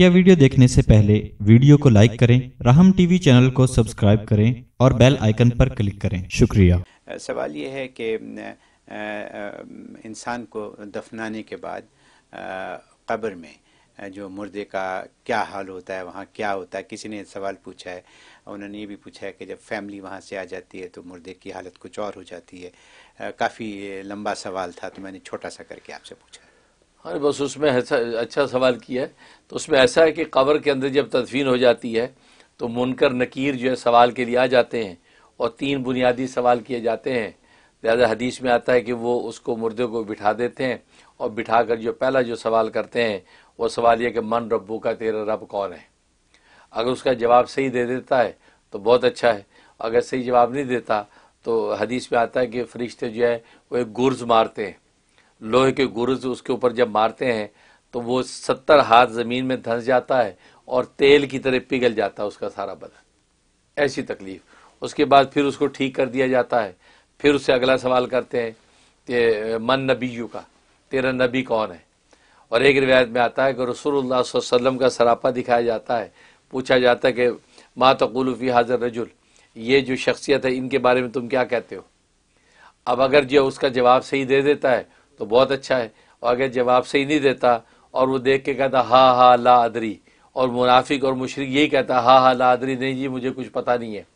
मुख्य वीडियो देखने से पहले वीडियो को लाइक करें राहम टीवी चैनल को सब्सक्राइब करें और बेल आइकन पर क्लिक करें शुक्रिया सवाल ये है कि इंसान को दफनाने के बाद कब्र में जो मुर्दे का क्या हाल होता है वहाँ क्या होता है किसी ने सवाल पूछा है उन्होंने ये भी पूछा है कि जब फैमिली वहाँ से आ जाती है तो मुर्दे की हालत कुछ और हो जाती है काफ़ी लंबा सवाल था तो मैंने छोटा सा करके आपसे पूछा अरे हाँ, बस उसमें ऐसा अच्छा सवाल किया है तो उसमें ऐसा है कि कबर के अंदर जब तदफीन हो जाती है तो मुनकर नकीर जो है सवाल के लिए आ जाते हैं और तीन बुनियादी सवाल किए जाते हैं लिहाजा हदीस में आता है कि वो उसको मुर्दे को बिठा देते हैं और बिठा कर जो पहला जो सवाल करते हैं वो सवाल ये कि मन रब्बू का तेरा रब कौन है अगर उसका जवाब सही दे देता है तो बहुत अच्छा है अगर सही जवाब नहीं देता तो हदीस में आता है कि फरिश्ते जो है वो एक गुर्ज मारते हैं लोहे के गुरुज उसके ऊपर जब मारते हैं तो वो सत्तर हाथ ज़मीन में धंस जाता है और तेल की तरह पिघल जाता है उसका सारा बदन ऐसी तकलीफ उसके बाद फिर उसको ठीक कर दिया जाता है फिर उससे अगला सवाल करते हैं कि मन नबी यू का तेरा नबी कौन है और एक रिवायत में आता है कि रसूलुल्लाह वसल्लम का सरापा दिखाया जाता है पूछा जाता है कि मा तकुलफ़ी हाजर रजुल ये जो शख्सियत है इनके बारे में तुम क्या कहते हो अब अगर जो उसका जवाब सही दे देता है तो बहुत अच्छा है और अगर जवाब सही नहीं देता और वो देख के कहता हा हा ला अदरी और मुनाफिक और मुशरक यही कहता हा हा ला अदरी नहीं जी मुझे कुछ पता नहीं है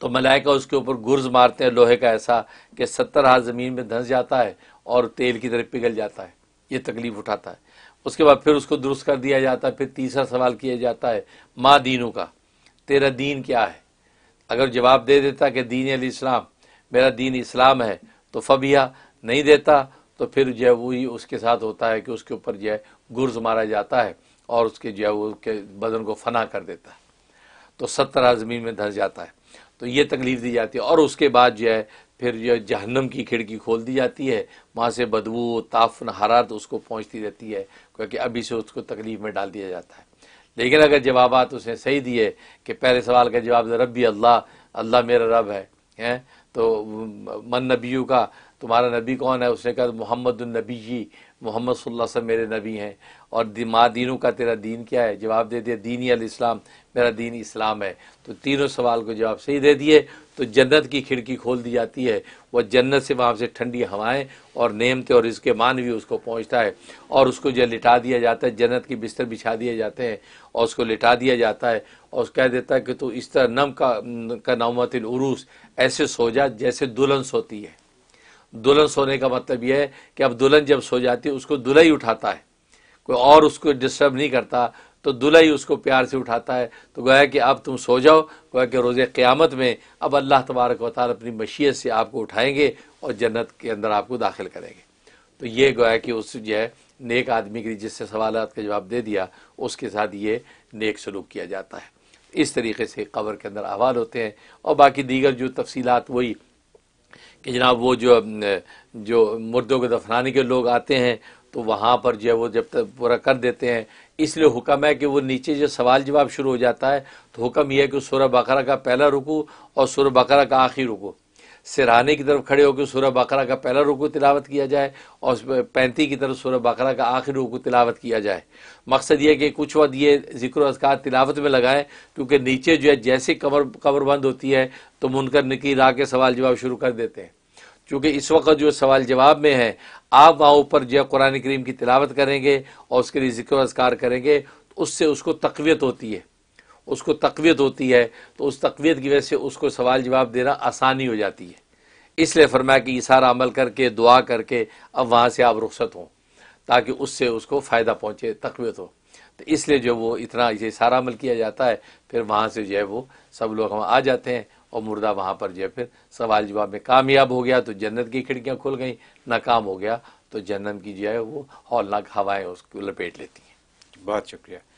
तो मलाइका उसके ऊपर गुर्ज मारते हैं लोहे का ऐसा कि सत्तर हाथ ज़मीन में धंस जाता है और तेल की तरह पिघल जाता है ये तकलीफ़ उठाता है उसके बाद फिर उसको दुरुस्त कर दिया जाता है फिर तीसरा सवाल किया जाता है माँ दीनों का तेरा दीन क्या है अगर जवाब दे देता कि दीन अली इस्लाम मेरा दीन इस्लाम है तो फबिया नहीं देता तो फिर जो है वही उसके साथ होता है कि उसके ऊपर जो है गुर्ज मारा जाता है और उसके जो है वो उसके बदन को फना कर देता है तो सत्तर ज़मीन में धंस जाता है तो ये तकलीफ़ दी जाती है और उसके बाद जो है फिर जो जहन्नम की खिड़की खोल दी जाती है वहाँ से बदबू ताफन हरारत उसको पहुँचती रहती है क्योंकि अभी से उसको तकलीफ़ में डाल दिया जाता है लेकिन अगर जवाब उसने सही दिए कि पहले सवाल का जवाब रबी अल्लाह अल्लाह मेरा रब है हैं तो मन नबीयू का तुम्हारा नबी कौन है उसने कहा मोहम्मद नबी जी मोहम्मद सल्लल्लाहु मेरे नबी हैं और दिमा दीनों का तेरा दीन क्या है जवाब दे दिया अल इस्लाम मेरा दीन इस्लाम है तो तीनों सवाल को जवाब सही दे दिए तो जन्नत की खिड़की खोल दी जाती है वह जन्नत से वहाँ से ठंडी हवाएं और नेमते और इसके मान भी उसको पहुँचता है और उसको जो लिटा दिया जाता है जन्नत की बिस्तर बिछा दिए जाते हैं और उसको लिटा दिया जाता है और कह देता है कि तू तो इस तरह नम का का नमतिल ऐसे सो जा जैसे दुल्हन सोती है दुल्हन सोने का मतलब यह है कि अब दुल्हन जब सो जाती है उसको दुल्हई उठाता है कोई और उसको डिस्टर्ब नहीं करता तो दुल्हई उसको प्यार से उठाता है तो गोया कि अब तुम सो जाओ गोया कि रोज़ क़्यामत में अब अल्लाह तबारक वाल अपनी मशीत से आपको उठाएंगे और जन्नत के अंदर आपको दाखिल करेंगे तो ये गोया कि उस जो है नेक आदमी के जिससे सवाल का जवाब दे दिया उसके साथ ये नेक सलूक किया जाता है इस तरीके से कबर के अंदर अहवाल होते हैं और बाकी दीगर जो तफसीत वही कि जनाब वो जो जो मुर्दों को दफनाने के लोग आते हैं तो वहाँ पर जो है वो जब तक पूरा कर देते हैं इसलिए हुक्म है कि वो नीचे जो सवाल जवाब शुरू हो जाता है तो हुक्म यह है कि सूर्य बकरा का पहला रुकू और सूर्य बकरा का आखिरी रुकू सिरहाने की तरफ खड़े होकर सूरह बकरा का पहला रुकू तिलावत किया जाए और पैंती की तरफ सूरह बकरा का आखिरी रुकू तिलावत किया जाए मकसद यह कि कुछ वक्त ये जिक्र असकार तिलावत में लगाएं क्योंकि नीचे जो है जैसे कमर कमर बंद होती है तो मुनकर निकी राह के सवाल जवाब शुरू कर देते हैं चूँकि इस वक्त जो सवाल जवाब में है आप वहाँ ऊपर जो है कुरान करीम की तिलावत करेंगे और उसके लिए जिक्र असकार करेंगे तो उससे उसको तकवियत होती है उसको तकवीत होती है तो उस तकवीत की वजह से उसको सवाल जवाब देना आसानी हो जाती है इसलिए फरमाया कि ये सारा अमल करके दुआ करके अब वहाँ से आप रुख्सत हों ताकि उससे उसको फ़ायदा पहुँचे तकवीत हो तो इसलिए जो वो इतना ये सारा अमल किया जाता है फिर वहाँ से जो है वो सब लोग हम आ जाते हैं और मुर्दा वहाँ पर जो है फिर सवाल जवाब में कामयाब हो गया तो जन्नत की खिड़कियाँ खुल गई नाकाम हो गया तो जन्नत की जो है वो हौलनाक हवाएँ उसको लपेट लेती हैं बहुत शुक्रिया